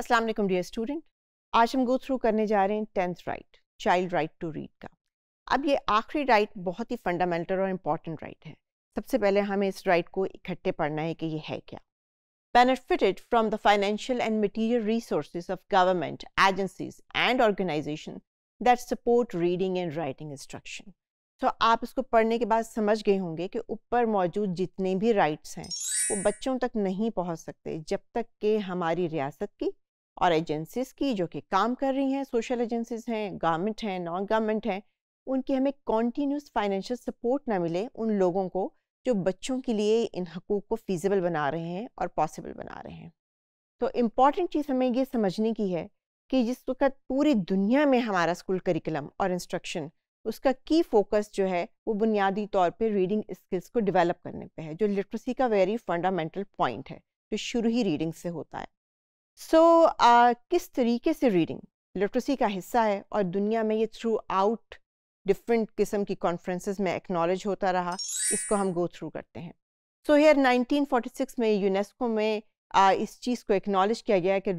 अस्सलाम वालेकुम dear student आज हम गो थ्रू करने जा रहे हैं tenth right child right to read का अब ये आखिरी राइट बहुत ही फंडामेंटल और इम्पॉर्टेंट राइट है सबसे पहले हमें इस राइट को इकट्ठे पढ़ना है कि ये है क्या benefited from the financial and material resource of government agencies and organisation that support reading and writing instruction तो आप इसको पढ़ने के बाद समझ गए होंगे कि ऊपर मौजूद जितने भी राइट्स हैं वो बच्चों तक नहीं पहुंच सकते जब तक के हमारी रियासत की और एजेंसीज की जो कि काम कर रही हैं सोशल एजेंसीज हैं गवर्नमेंट हैं नॉन गवर्नमेंट हैं उनकी हमें कॉन्टीन्यूस फाइनेंशियल सपोर्ट ना मिले उन लोगों को जो बच्चों के लिए इन हकूक़ को फीजिबल बना रहे हैं और पॉसिबल बना रहे हैं तो इम्पॉर्टेंट चीज़ हमें ये समझने की है कि जिस वक्त पूरी दुनिया में हमारा स्कूल करिकुलम और इंस्ट्रक्शन उसका की फोकस जो है वो बुनियादी तौर पे रीडिंग स्किल्स को डेवलप करने पे है जो लिटरेसी का वेरी फंडामेंटल पॉइंट है जो शुरू ही रीडिंग से होता है सो so, uh, किस तरीके से रीडिंग लिटरेसी का हिस्सा है और दुनिया में ये थ्रू आउट डिफरेंट किस्म की कॉन्फ्रेंसेस में एक्नॉलेज होता रहा इसको हम गो थ्रू करते हैं सो so, हेयर 1946 में यूनेस्को में uh, इस चीज़ को एक्नॉलेज किया गया कि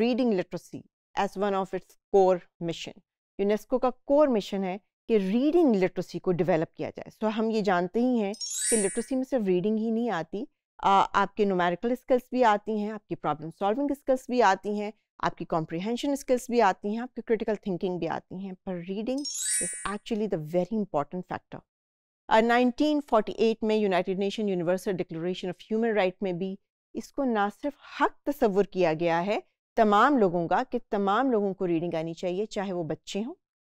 reading literacy as one of its core mission UNESCO का कोर मिशन है कि रीडिंग लिटरेसी को डिवेलप किया जाए सो so, हम ये जानते ही हैं कि लिटरेसी में सिर्फ रीडिंग ही नहीं आती आपके नोमेरिकल स्किल्स भी आती हैं आपकी प्रॉब्लम सॉल्विंग स्किल्स भी आती हैं आपकी कॉम्प्रिहेंशन स्किल्स भी आती हैं आपकी क्रिटिकल थिंकिंग भी आती हैं पर reading is actually the very important factor at में United Nation Universal declaration of human right में भी इसको ना सिर्फ हक तस्वुर किया गया है तमाम लोगों का कि तमाम लोगों को रीडिंग आनी चाहिए चाहे वो बच्चे हों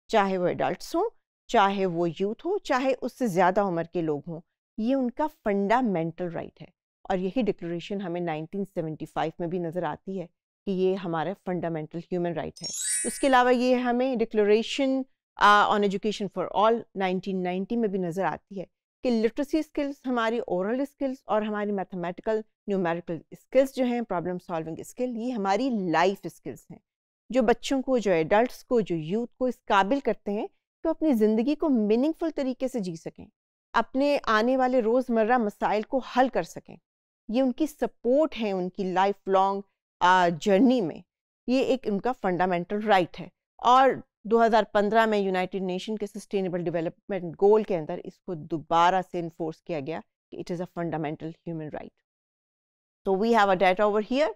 चाहे वो एडल्ट हों चाहे वो यूथ हो चाहे उससे ज़्यादा उम्र के लोग हों ये उनका फंडामेंटल राइट है और यही डिक्लोरेशन हमें 1975 में भी नज़र आती है कि ये हमारा फंडामेंटल ह्यूमन राइट है उसके अलावा ये हमें declaration on education for all 1990 में भी नज़र आती है कि लिटरेसी स्किल्स हमारी ओरल स्किल्स और हमारी मैथमेटिकल न्यूमेरिकल स्किल्स जो हैं प्रॉब्लम सॉल्विंग स्किल ये हमारी लाइफ स्किल्स हैं जो बच्चों को जो एडल्ट को जो यूथ को इस काबिल करते हैं कि अपनी ज़िंदगी को मीनिंगफुल तरीके से जी सकें अपने आने वाले रोज़मर्रा मसाइल को हल कर सकें ये उनकी सपोर्ट है उनकी लाइफ लॉन्ग जर्नी में ये एक उनका फंडामेंटल राइट है और 2015 में यूनाइटेड नेशन के सस्टेनेबल डेवलपमेंट गोल के अंदर इसको दोबारा से इन्फोर्स किया गया कि it is a fundamental human right तो we have a data over here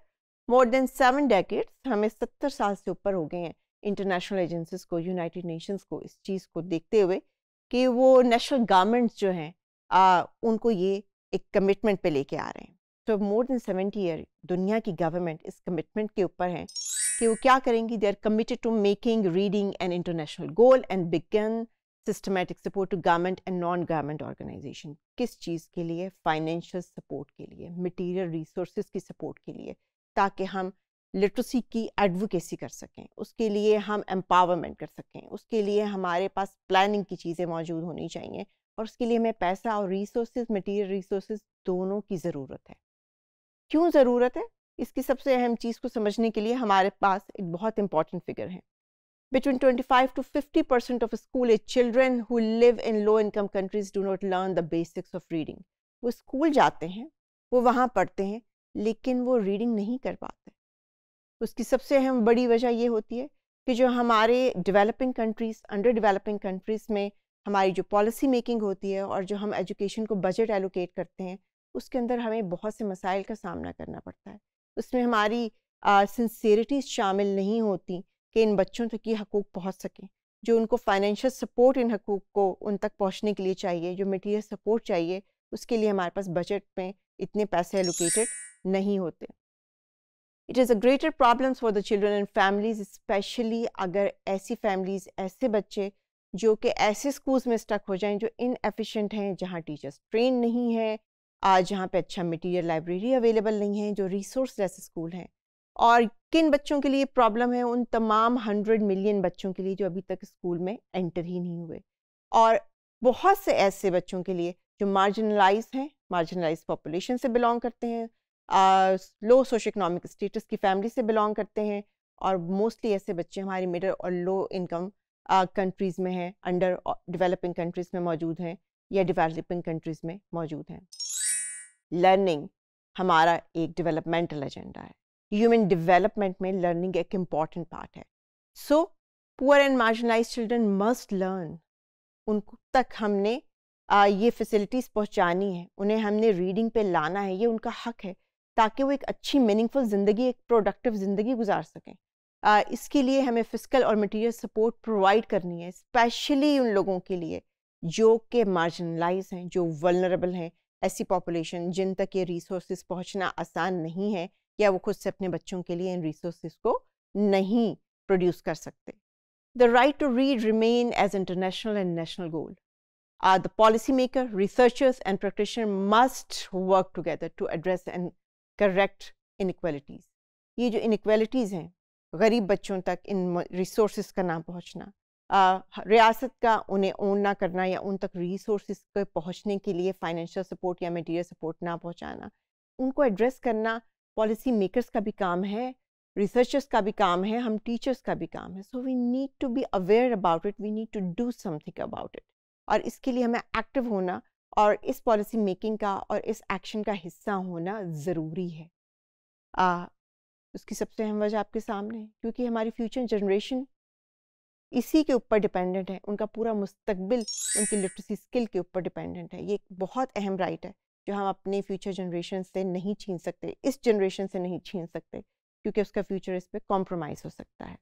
more than seven decades हमें सत्तर साल से ऊपर हो गए हैं इंटरनेशनल एजेंसीज को यूनाइटेड नेशंस को इस चीज़ को देखते हुए कि वो नेशनल गवर्नमेंट्स जो हैं उनको ये एक कमिटमेंट पे लेके आ रहे हैं तो मोर देन सेवेंटी ईयर दुनिया की गवर्नमेंट इस कमिटमेंट के ऊपर है कि वो क्या करेंगी they are committed to making reading an international goal and began systematic support to government and non government organisation किस चीज़ के लिए फाइनेंशियल सपोर्ट के लिए मटीरियल रिसोर्स की सपोर्ट के लिए ताकि हम लिटरेसी की एडवोकेसी कर सकें उसके लिए हम एम्पावरमेंट कर सकें उसके लिए हमारे पास प्लानिंग की चीज़ें मौजूद होनी चाहिए और उसके लिए हमें पैसा और रिसोर्स मटीरियल रिसोर्स दोनों की ज़रूरत है क्यों ज़रूरत है इसकी सबसे अहम चीज़ को समझने के लिए हमारे पास एक बहुत इंपॉर्टेंट फिगर है Between 25 to fifty percent of school age children who live in low income countries do not learn the basics of reading वो स्कूल जाते हैं वो वहाँ पढ़ते हैं लेकिन वो रीडिंग नहीं कर पाते उसकी सबसे अहम बड़ी वजह ये होती है कि जो हमारे developing countries under developing countries में हमारी जो पॉलिसी मेकिंग होती है और जो हम एजुकेशन को बजट एलोकेट करते हैं उसके अंदर हमें बहुत से मसाइल का सामना करना पड़ता है उसमें हमारी सिंसेरिटीज़ शामिल नहीं होती कि इन बच्चों तक ये हकूक़ पहुँच सकें जो उनको फाइनेंशियल सपोर्ट इन हकूक़ को उन तक पहुँचने के लिए चाहिए जो मटीरियल सपोर्ट चाहिए उसके लिए हमारे पास बजट में इतने पैसे एलोकेटेड नहीं होते it is a greater problem for the children and families specially अगर ऐसी फैमिलीज़ ऐसे बच्चे जो कि ऐसे स्कूल्स में स्टक हो जाएं जो इन हैं जहाँ टीचर्स ट्रेन नहीं है आज यहाँ पे अच्छा मटेरियल लाइब्रेरी अवेलेबल नहीं है जो रिसोर्स लेस स्कूल हैं और किन बच्चों के लिए प्रॉब्लम है उन तमाम हंड्रेड मिलियन बच्चों के लिए जो अभी तक स्कूल में एंटर ही नहीं हुए और बहुत से ऐसे बच्चों के लिए जो मार्जिनलाइज हैं मार्जिनलाइज पॉपुलेशन से बिलोंग करते हैं लो सोशो इकनॉमिक स्टेटस की फैमिली से बिलोंग करते हैं और मोस्टली ऐसे बच्चे हमारी मिडल और लो इनकम कंट्रीज़ में हैं अंडर डेवलपिंग कंट्रीज़ में मौजूद हैं या डेवलपिंग कंट्रीज़ में मौजूद हैं लर्निंग हमारा एक डेवलपमेंटल एजेंडा है ह्यूमन डेवलपमेंट में लर्निंग एक इम्पॉर्टेंट पार्ट है so poor and marginalise children must learn उन तक हमने आ, ये फैसिलिटीज़ पहुंचानी है उन्हें हमने रीडिंग पे लाना है ये उनका हक है ताकि वो एक अच्छी मीनिंगफुल ज़िंदगी एक प्रोडक्टिव ज़िंदगी गुजार सकें आ, इसके लिए हमें फिजिकल और मटेरियल सपोर्ट प्रोवाइड करनी है स्पेशली उन लोगों के लिए जो के मार्जिनलाइज हैं जो वलनरेबल हैं ऐसी पॉपुलेशन जिन तक ये रिसोर्स पहुंचना आसान नहीं है या वो खुद से अपने बच्चों के लिए इन रिसोर्स को नहीं प्रोड्यूस कर सकते the right to read remain as international and national goal are the policy maker researchers and practitioner must work together to address and correct inequalities ये जो इनक्वालिटीज़ हैं गरीब बच्चों तक इन रिसोर्स का ना पहुँचना रियासत का उन्हें ओन ना करना या उन तक रिसोर्स के पहुंचने के लिए फाइनेंशियल सपोर्ट या मटेरियल सपोर्ट ना पहुंचाना उनको एड्रेस करना पॉलिसी मेकर्स का भी काम है रिसर्चर्स का भी काम है हम टीचर्स का भी काम है so we need to be aware about it we need to do something about it और इसके लिए हमें एक्टिव होना और इस पॉलिसी मेकिंग का और इस एक्शन का हिस्सा होना ज़रूरी है आ, उसकी सबसे अहम वजह आपके सामने क्योंकि हमारी फ्यूचर जनरेशन इसी के ऊपर डिपेंडेंट है उनका पूरा मुस्तबिल उनकी लिटरेसी स्किल के ऊपर डिपेंडेंट है ये एक बहुत अहम राइट है जो हम अपने फ्यूचर जनरेशन से नहीं छीन सकते इस जनरेशन से नहीं छीन सकते क्योंकि उसका फ्यूचर इस पर कॉम्प्रोमाइज़ हो सकता है